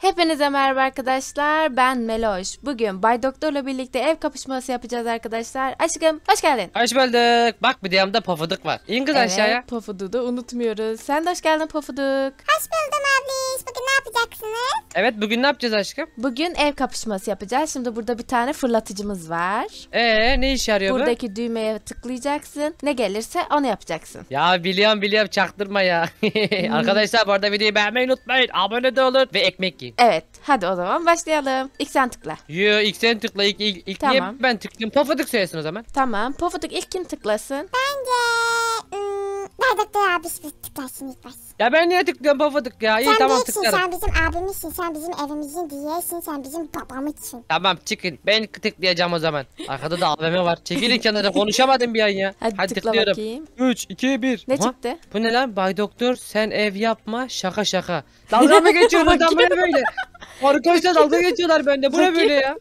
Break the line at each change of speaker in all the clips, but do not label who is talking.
Hepinize merhaba arkadaşlar. Ben Meloş. Bugün Bay Doktor'la birlikte ev kapışması yapacağız arkadaşlar. Aşkım hoş geldin.
Hoş bulduk. Bak bir diyamda pofuduk var. İn kız evet, aşağıya.
Pofuduk'u da unutmuyoruz. Sen de hoş geldin pofuduk. Hoş buldum abiş. Bugün ne yapacaksınız? Evet bugün ne yapacağız aşkım? Bugün ev kapışması yapacağız. Şimdi burada bir tane fırlatıcımız var.
Ee ne iş yarıyor Buradaki
bu? düğmeye tıklayacaksın. Ne gelirse onu yapacaksın.
Ya biliyorum biliyorum çaktırma ya. arkadaşlar bu arada videoyu beğenmeyi unutmayın. Abone de olun ve ekmek yiyin bakayım. Evet. Hadi o zaman başlayalım. İlk sen tıkla. Yo ilk sen tıkla. İlk, ilk, ilk tamam. niye ben tıklayayım? Pofuduk söylesin o zaman. Tamam. Pofuduk ilk kim tıklasın? Bence...
Iı, Nerede tıklıyor abi biz tıklarsın ilk baş.
Ya ben niye tıklıyorum babadık ya? İyi sen tamam tıklarım. Sen
bizim abimizsin, sen bizim evimizin diyesin, sen bizim babamızsın.
Tamam çıkın. Ben tıklayacağım o zaman. Arkada da abime var. Çekilin kenara konuşamadım bir an ya. Hadi, Hadi tıkla tıklıyorum. bakayım. 3, 2, 1. Ne Aha. çıktı? Bu ne lan? Bay Doktor sen ev yapma şaka şaka. Dalga mı geçiyor buradan böyle böyle? Arkadaşlar dalga geçiyorlar bende. Bu ne böyle ya?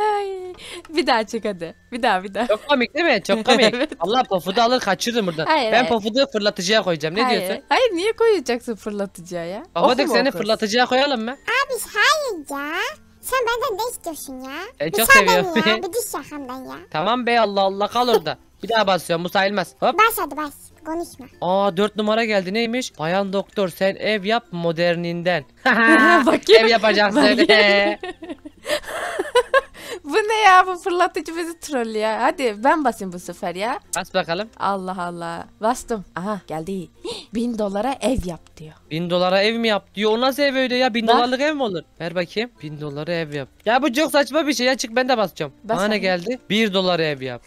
Ay, bir daha çık hadi. Bir daha bir daha. Çok komik değil mi? Çok komik. Evet. Allah pofudu alır kaçırırım buradan. Hayır, ben hayır. pofudu fırlatıcıya koyacağım. Ne hayır. diyorsun?
Hayır niye koyacaksın fırlatıcıya ya? Babadık seni okursun?
fırlatıcıya koyalım mı?
Abi hayır ya. Sen benden ne istiyorsun ya? E, çok seviyorum. Ya, bir diş yakandan ya.
Tamam be Allah Allah kal orada. Bir daha basıyorum bu sayılmaz. Hop. Bas hadi
bas. Konuşma.
Aa 4 numara geldi neymiş? Bayan doktor sen ev yap moderninden. Ev yapacaksın.
Bu
ne ya bu fırlatıcı bizi troll ya. Hadi ben basayım bu sefer ya.
Bas bakalım. Allah
Allah. Bastım. Aha geldi. Bin dolara ev yap diyor.
Bin dolara ev mi yap diyor. O nasıl ev öyle ya? Bin Bak. dolarlık ev mi olur? Ver bakayım. Bin dolara ev yap. Ya bu çok saçma bir şey ya. Çık ben de basacağım. Bas Bana ne geldi? Bir dolara ev yap.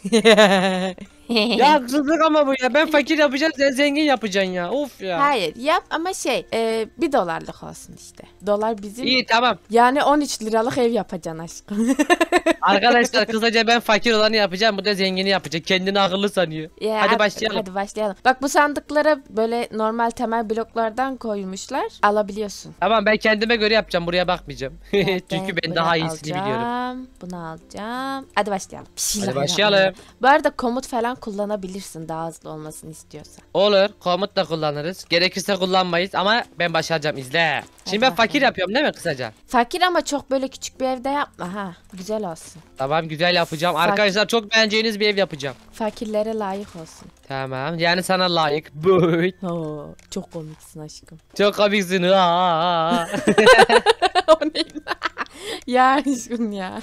ya haksızlık ama bu ya. Ben fakir yapacağım sen zengin yapacaksın ya. Of ya. Hayır yap ama şey e, bir dolarlık
olsun işte. Dolar bizim. İyi tamam. Yani 13 liralık ev yapacaksın aşkım.
Arkadaşlar kısaca ben fakir olanı yapacağım. Bu da zengini yapacak. Kendini akıllı sanıyor. Ya, hadi başlayalım. Hadi
başlayalım. Bak bu sandıklara böyle normal temel bloklardan koymuşlar. Alabiliyorsun.
Tamam ben kendime göre yapacağım. Buraya bakmayacağım. Çünkü ben daha iyisini alacağım. biliyorum
alacağım. Bunu alacağım. Hadi başlayalım. Hadi başlayalım. Bu arada komut falan kullanabilirsin daha hızlı olmasını
istiyorsan. Olur. Komut da kullanırız. Gerekirse kullanmayız ama ben başaracağım izle. Hadi Şimdi ben fakir yapıyorum değil mi kısaca?
Fakir ama çok böyle küçük bir evde yapma ha. Güzel olsun.
Tamam güzel yapacağım. Fak Arkadaşlar çok beğeneceğiniz bir ev yapacağım.
Fakirlere layık olsun.
Tamam. Yani sana layık. Buyt. Oo, çok komiksin aşkım. Çok komiksin. Aa. o
neydi? ya Ercun ya.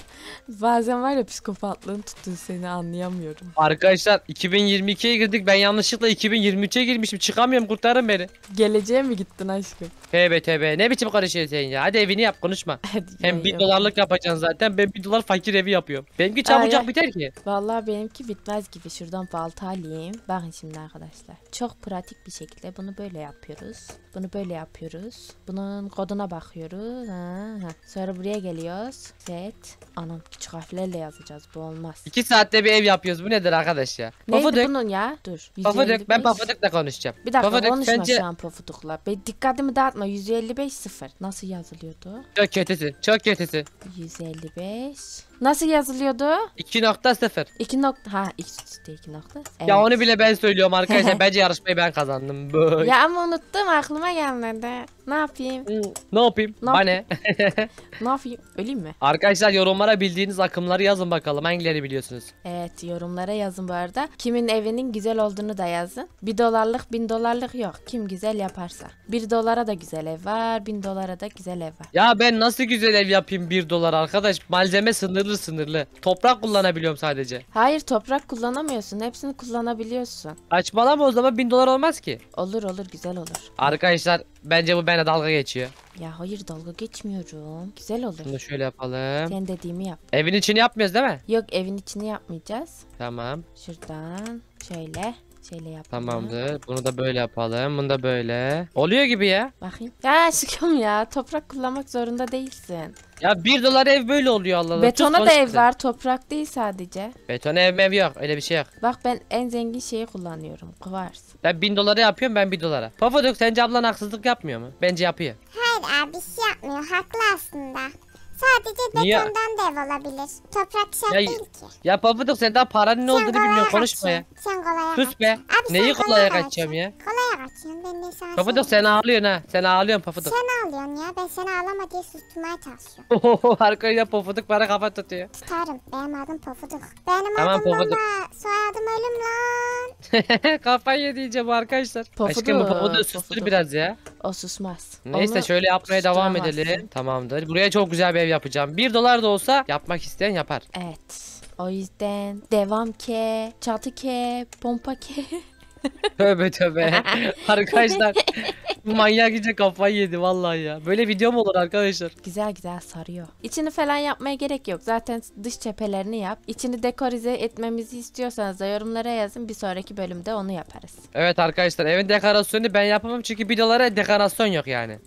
Bazen var ya psikopatlığın tuttuğu seni anlayamıyorum.
Arkadaşlar 2022'ye girdik ben yanlışlıkla 2023'e girmişim çıkamıyorum kurtarın beni. Geleceğe mi gittin aşkım? Tebe tebe ne biçim konuşuyorsun sen ya hadi evini yap konuşma. Hem ya, bir dolarlık yapacaksın zaten ben bir dolar fakir evi yapıyorum. Benimki çabucak Ay, biter ki.
Vallahi benimki bitmez gibi şuradan balta alayım. Bakın şimdi arkadaşlar çok pratik bir şekilde bunu böyle yapıyoruz. Bunu böyle yapıyoruz. Bunun koduna bakıyoruz. Ha, ha. Sonra buraya Buraya geliyoruz. Set. Anam küçük harflerle
yazacağız. Bu olmaz. İki saatte bir ev yapıyoruz. Bu nedir arkadaş ya? Neydi
bunun ya? Dur. Pofuduk. Ben Pofuduk'la
konuşacağım. Bir dakika Pofuduk, konuşma sence... şu an
Pofuduk'la. Be, dikkatimi dağıtma. 155 0. Nasıl yazılıyordu?
Çok kötüsü. Çok kötüsü. 155
Nasıl yazılıyordu?
2 nokta 0. 2 nokta ha işte 2 nokta. Evet. Ya onu bile ben söylüyorum arkadaşlar. Bence yarışmayı ben kazandım. Ya
ama unuttum aklıma gelmedi. Ne yapayım?
ne yapayım? Ne Bana ne?
yapayım? Öleyim mi?
Arkadaşlar yorumlara bildiğiniz akımları yazın bakalım. Hangileri biliyorsunuz?
Evet yorumlara yazın bu arada. Kimin evinin güzel olduğunu da yazın. 1 dolarlık 1000 dolarlık yok. Kim güzel yaparsa. 1 dolara da güzel ev var. 1000 dolara da güzel ev var.
Ya ben nasıl güzel ev yapayım 1 dolar arkadaş? Malzeme sınırı sınırlı sınırlı. Toprak kullanabiliyorum sadece.
Hayır toprak kullanamıyorsun. Hepsini kullanabiliyorsun.
Açmalama o zaman 1000 dolar olmaz ki.
Olur olur güzel olur.
Arkadaşlar bence bu bana dalga geçiyor.
Ya hayır dalga geçmiyorum. Güzel olur.
Bunu şöyle yapalım. Sen dediğimi yap. Evin içini yapmıyoruz değil mi?
Yok evin içini yapmayacağız. Tamam. Şuradan şöyle şeyle yaptım. Tamamdır.
Bunu da böyle yapalım. Bunu da böyle. Oluyor gibi ya.
Bakayım. Ya aşkım ya toprak kullanmak zorunda değilsin.
Ya bir dolar ev böyle oluyor Allah'ım Betona da ev var
toprak değil sadece.
betona ev mev yok. Öyle bir şey yok.
Bak ben en zengin şeyi kullanıyorum
kuvars. Ben bin dolara yapıyorum ben bir dolara. Pofuduk sence ablan haksızlık yapmıyor mu? Bence yapıyor.
Hayır abi bir şey yapmıyor. Haklı aslında. Sadece Niye? betondan da ev olabilir. Toprak şart ya, değil ki.
Ya Pabuduk sen daha paranın ne olduğunu bilmiyorsun konuşma ya. Sen kolaya Sus be. Abi, Neyi kolaya kaçacağım ya? Kolaya
kaçıyorum ben de sana Pabuduk
sen ağlıyorsun ha. Sen ağlıyorsun Pabuduk.
Sen ağlıyorsun ya. Ben seni ağlama diye susturmaya çalışıyorum.
Oho arkaya Pabuduk bana kafa tutuyor.
Tutarım. Benim adım Pabuduk. Benim
tamam, adım Pabuduk. Mama. Soyadım ölüm lan. Kafayı diyeceğim arkadaşlar. Pofuduk Aşkım bu Pabuduk sustur biraz ya. O susmaz. Neyse Onu şöyle yapmaya devam edelim. Tamamdır. Buraya çok güzel bir ev yapacağım. 1 dolar da olsa yapmak isteyen yapar. Evet.
O yüzden devam ke, çatı ke, pompa ke.
tövbe tövbe. arkadaşlar manyak iyice kafayı yedi vallahi ya. Böyle video mu olur arkadaşlar? Güzel güzel sarıyor.
İçini falan yapmaya gerek yok. Zaten dış cephelerini yap. İçini dekorize etmemizi istiyorsanız da yorumlara yazın. Bir sonraki bölümde onu yaparız.
Evet arkadaşlar evin dekorasyonu ben yapamam çünkü bir dolara dekorasyon yok yani.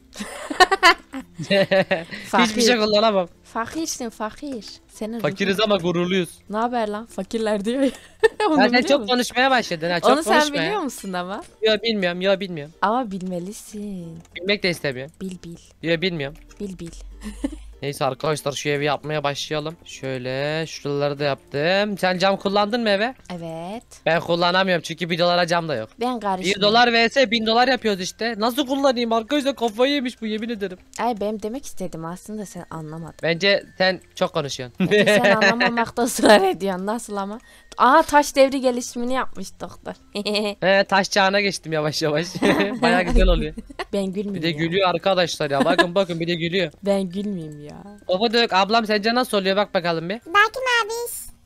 Hiçbir şey kullanamam.
Fakirsin fakir. Senin Fakiriz
ama gururluyuz.
Ne haber lan? Fakirler diyor ya. Onu Ya sen çok musun?
konuşmaya başladın ha. Çok Onu sen konuşma biliyor musun ama? Ya bilmiyorum ya bilmiyorum. Ama bilmelisin. Bilmek de istemiyorum. Bil bil. Ya bilmiyorum. Bil bil. Neyse arkadaşlar şu evi yapmaya başlayalım. Şöyle şuraları da yaptım. Sen cam kullandın mı eve? Evet. Ben kullanamıyorum çünkü 1 dolara cam da yok. Ben karışmıyorum. 1 dolar vs 1000 dolar yapıyoruz işte. Nasıl kullanayım arkadaşlar kafayı yemiş bu yemin ederim. Ay benim demek istedim aslında sen anlamadın. Bence sen çok konuşuyorsun. Bence sen anlamamakta
ısrar ediyorsun nasıl ama. Aa taş devri gelişimini yapmış doktor.
He taş çağına geçtim yavaş yavaş. Baya güzel oluyor. ben gülmeyeyim Bir de gülüyor arkadaşlar ya bakın bakın bir de gülüyor. Ben
gülmeyeyim ya ya.
Obuduk ablam sence nasıl oluyor bak bakalım bir. Bakın abi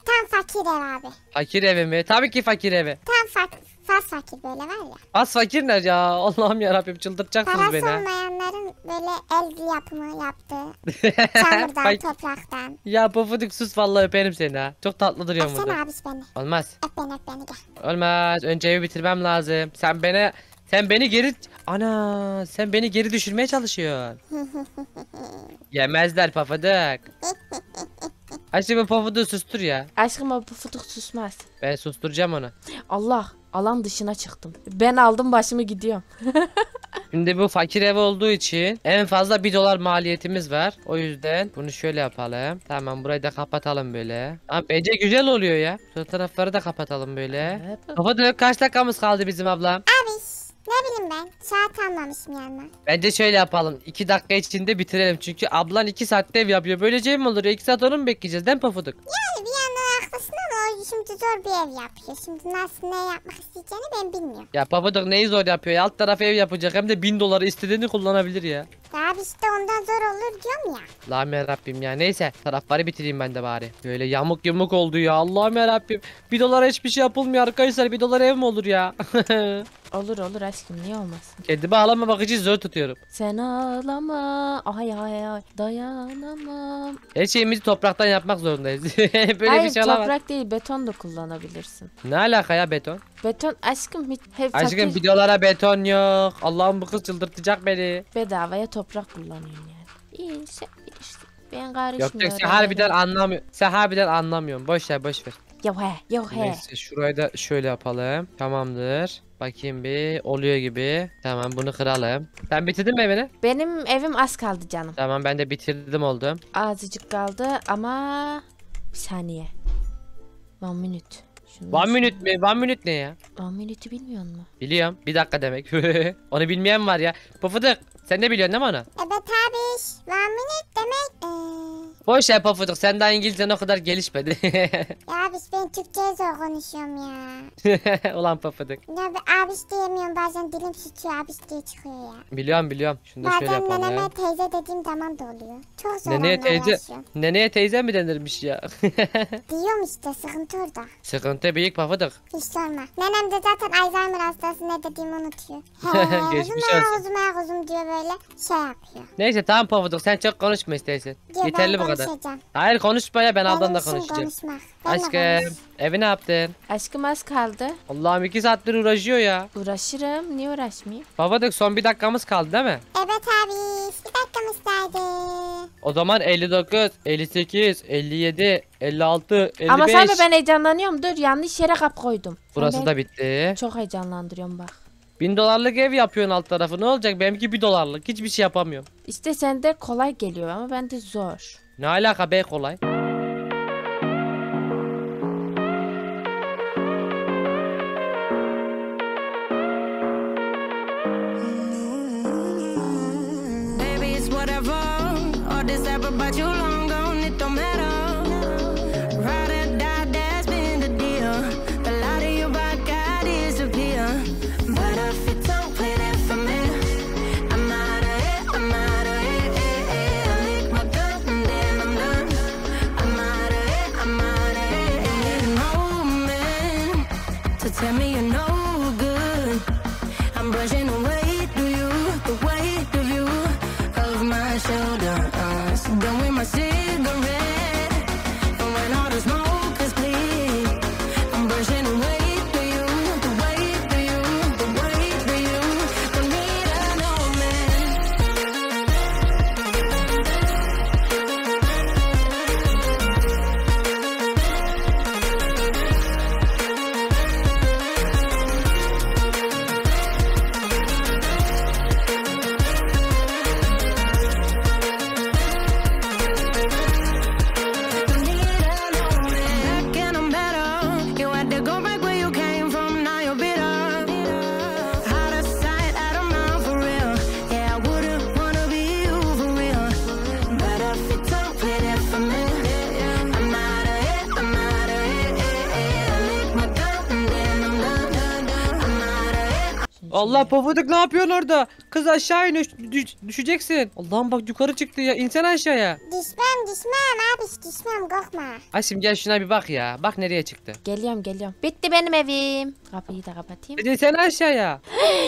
tam fakir ev abi.
Fakir evi mi? Tabii ki fakir evi.
Tam fakir. Fas fakir böyle var ya.
Fas fakir ne ya? Allah'ım yarabbim çıldırtacaksınız Parası beni. Parası
olmayanların böyle el yapımı yaptığı. çamurdan, topraktan.
Ya pofuduk sus vallahi öperim seni ha. Çok tatlı duruyorsun burada. Öpsene abiş beni. Olmaz.
Öp beni öp beni gel.
Olmaz. Önce evi bitirmem lazım. Sen beni sen beni geri... Ana sen beni geri düşürmeye çalışıyorsun. Yemezler pafadık. Aşkım pafadığı sustur ya.
Aşkım o pafadık susmaz.
Ben susturacağım onu.
Allah alan dışına çıktım. Ben aldım başımı gidiyorum.
Şimdi bu fakir ev olduğu için en fazla 1 dolar maliyetimiz var. O yüzden bunu şöyle yapalım. Tamam burayı da kapatalım böyle. Tamam bence güzel oluyor ya. Şu tarafları da kapatalım böyle. Kapatalım. Kaç dakikamız kaldı bizim ablam? Abi
ne bileyim ben. Saat almamışım yanına.
Bence şöyle yapalım. 2 dakika içinde bitirelim. Çünkü ablan 2 saatte ev yapıyor. Böylece şey mi olur? 2 saat onu mu bekleyeceğiz değil mi Pafuduk?
Yani bir yandan haklısın ama o şimdi zor bir ev yapıyor. Şimdi nasıl ne yapmak isteyeceğini ben bilmiyorum.
Ya Pafuduk neyi zor yapıyor? Alt taraf ev yapacak. Hem de 1000 doları istediğini kullanabilir ya.
Ya işte ondan zor olur diyorum ya.
Allah'ım yarabbim ya. Neyse tarafları bitireyim ben de bari. Böyle yamuk yumuk oldu ya. Allah'ım yarabbim. 1 dolara hiçbir şey yapılmıyor arkadaşlar. 1 dolar ev mi olur ya?
Olur olur aşkım niye olmasın?
Kendimi ağlama bakıcı zor tutuyorum.
Sen ağlama. Ay ay ay. Dayanamam.
Her şeyimizi topraktan yapmak zorundayız. Böyle Hayır, bir şey olamaz. toprak
değil beton da kullanabilirsin.
Ne alaka ya beton?
Beton aşkım hiç hep Aşkım fakir-
videolara beton yok. Allah'ım bu kız çıldırtacak beni.
bedavaya toprak kullanıyorum yani. İyi sen bilirsin. Ben Yok karışmıyorum. yok sen harbiden anlamıyorsun.
Sen harbiden anlamıyorsun. Boş ver boş ver.
Yo he yo he. Neyse
şurayı da şöyle yapalım. Tamamdır. Bakayım bir oluyor gibi. Tamam bunu kıralım. Sen bitirdin mi evini?
Benim evim az kaldı canım.
Tamam ben de bitirdim oldum.
Azıcık kaldı ama bir saniye. One minute.
Şunu One minute mi? One minute ne ya?
One minute'ü bilmiyor musun?
Biliyorum. Bir dakika demek. onu bilmeyen var ya. Pufuduk sen de biliyorsun değil mi onu?
Evet abi. One minute demek...
Ee... Boş şey pofuduk sen daha İngilizcen o kadar gelişmedi.
ya abiş ben Türkçe zor konuşuyorum
ya. Ulan pofuduk. Ya
ben abiş diyemiyorum bazen dilim sütüyor abiş diye çıkıyor ya.
Biliyorum biliyorum. Şunu da bazen şöyle neneme ya.
teyze dediğim zaman da oluyor. Çok zor neneye teyze, yaşıyorum.
Neneye teyze mi denirmiş ya?
Diyorum işte sıkıntı orada.
Sıkıntı büyük pofuduk.
Hiç sorma. Nenem de zaten Alzheimer hastası ne dediğimi unutuyor. He, Geçmiş uzun olsun. uzun uzum, uzum diyor böyle şey yapıyor.
Neyse tamam pofuduk sen çok konuşma istersen. Yeterli bu kadar kadar. Hayır konuşma ya ben ablanla konuşacağım.
Konuşmak. Aşkım konuş.
evi ne yaptın?
Aşkım az kaldı.
Allah'ım iki saattir uğraşıyor ya.
Uğraşırım niye uğraşmayayım?
Babadık son bir dakikamız kaldı değil mi?
Evet abi bir dakikamız kaldı.
O zaman 59, 58, 57, 56, 55. Ama sen ben
heyecanlanıyorum dur yanlış yere kap koydum. Burası ben
da bitti. Çok heyecanlandırıyorum bak. Bin dolarlık ev yapıyorsun alt tarafı. Ne olacak? Benimki bir dolarlık. Hiçbir şey yapamıyorum.
İşte sende kolay geliyor ama bende zor.
Ne alaka be kolay? So tell me you're no good. I'm brushing away. Allah pofuduk ne yapıyorsun orada? Kız aşağı in düşeceksin. Allah'ım bak yukarı çıktı ya insen aşağıya.
Düşmem düşmem abi düşmem korkma.
Aşkım gel şuna bir bak ya. Bak nereye çıktı. Geliyorum geliyorum.
Bitti benim evim. Kapıyı da kapatayım.
İnsen aşağıya.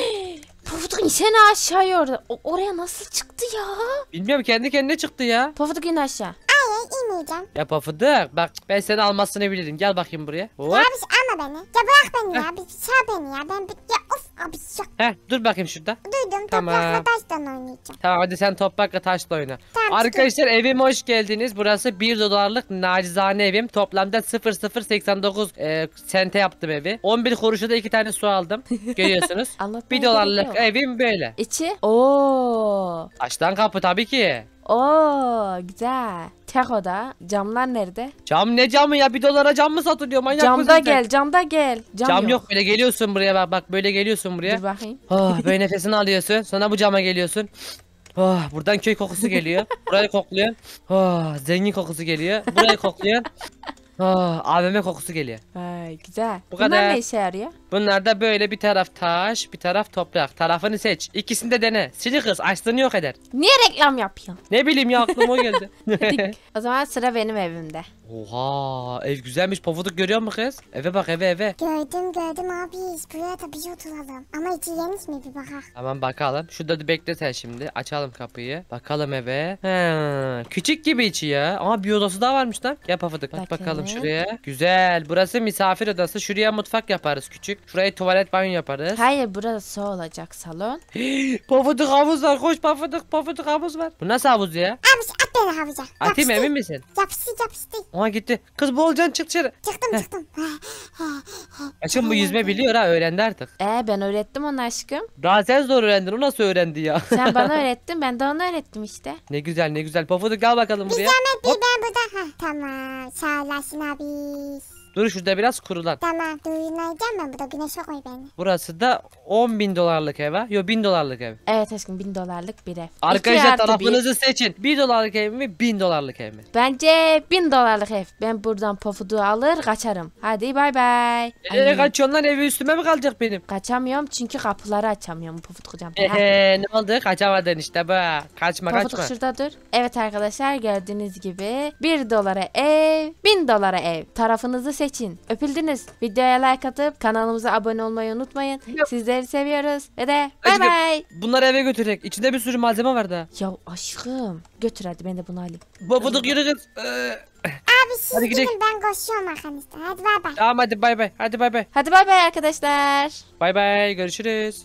Pofuduk insene aşağıya orada. O- oraya nasıl çıktı ya?
Bilmiyorum kendi kendine çıktı ya. Pofuduk in aşağı.
Hayır inmeyeceğim.
Ya pafıdık bak ben seni almasını bilirim. Gel bakayım buraya. Hop. Ya
abi alma beni. Ya bırak beni ya. Bir çağ beni ya. Ben ya of abi
ya. Heh dur bakayım şurada.
Duydum tamam. toprakla taşla oynayacağım.
Tamam hadi sen toprakla taşla oyna. Tamam, Arkadaşlar çıkayım. evime hoş geldiniz. Burası 1 dolarlık nacizane evim. Toplamda 0089 e, sente yaptım evi. 11 kuruşa da 2 tane su aldım. Görüyorsunuz. 1 dolarlık evim böyle. İçi? Oo. Açtan kapı tabii ki.
Oo güzel. Tehoda. Camlar nerede?
Cam ne camı ya? Bir dolara cam mı satılıyor? Manyak Camda mısın sen? gel,
camda gel. Cam, Cam yok.
böyle geliyorsun buraya bak bak böyle geliyorsun buraya. Dur bakayım. Ah böyle nefesini alıyorsun. Sonra bu cama geliyorsun. Ah buradan köy kokusu geliyor. Burayı kokluyor. Ah zengin kokusu geliyor. Burayı kokluyor. Ah AVM kokusu geliyor.
Ay güzel.
Bu Bunlar kadar. ne işe yarıyor? Bunlarda böyle bir taraf taş, bir taraf toprak. Tarafını seç. İkisini de dene. Sili kız açtığını yok eder. Niye reklam yapıyor? Ne bileyim ya aklıma o geldi.
o zaman sıra benim evimde.
Oha ev güzelmiş pofuduk görüyor musun kız? Eve bak eve eve.
Gördüm gördüm abi buraya da biz oturalım. Ama içi yeniş mi bir bakak.
Tamam bakalım. Şurada da bekle sen şimdi. Açalım kapıyı. Bakalım eve. He, küçük gibi içi ya. Ama bir odası daha varmış lan. Gel pofuduk. Bak bakalım şuraya. Güzel. Burası misafir odası. Şuraya mutfak yaparız küçük. Şuraya tuvalet banyo yaparız.
Hayır burada burası olacak salon.
pofuduk havuz var koş pofuduk pofuduk havuz var. Bu nasıl havuz ya?
Abi at beni havuza. Atayım emin misin? Yapıştı yapıştı.
Ona gitti. Kız boğulacaksın çık dışarı. Çıktım Heh. çıktım. aşkım bu yüzme biliyor ha öğrendi artık. Ee ben
öğrettim onu aşkım.
Daha sen zor öğrendin o nasıl öğrendi ya? sen bana
öğrettin ben de ona öğrettim işte.
Ne güzel ne güzel pofuduk gel bakalım buraya. Bir zahmet
bir ben burada. Ha, tamam sağ olasın abi.
Dur şurada biraz kurulan. Tamam
duyunayacağım ben da güneşe koy beni.
Burası da 10 bin dolarlık ev ha. Yo 1000 dolarlık ev.
Evet aşkım 1000 dolarlık bir ev. Arkadaşlar tarafınızı bir.
seçin. 1 dolarlık ev mi 1000 dolarlık ev mi?
Bence 1000 dolarlık ev. Ben buradan pofudu alır kaçarım. Hadi bay bay. E, nereye kaçıyorsun lan evi üstüme mi kalacak benim? Kaçamıyorum çünkü kapıları açamıyorum pofuduk hocam. Ehe
ne oldu kaçamadın işte bu. Kaçma pofuduk kaçma.
şurada dur. Evet arkadaşlar gördüğünüz gibi 1 dolara ev 1000 dolara ev. Tarafınızı seçin seçin. Öpüldünüz. Videoya like atıp kanalımıza abone olmayı unutmayın. Yok. Sizleri seviyoruz. Ve de bay bay.
Bunları eve götürecek. İçinde bir sürü malzeme vardı Ya aşkım. Götür hadi ben de bunu alayım. Babuduk yürü ee,
Abi siz Hadi gidin ben koşuyorum arkanızda. Hadi bay bay. tamam
hadi bay bay. Hadi bay bay. Hadi bay bay arkadaşlar. Bay bay görüşürüz.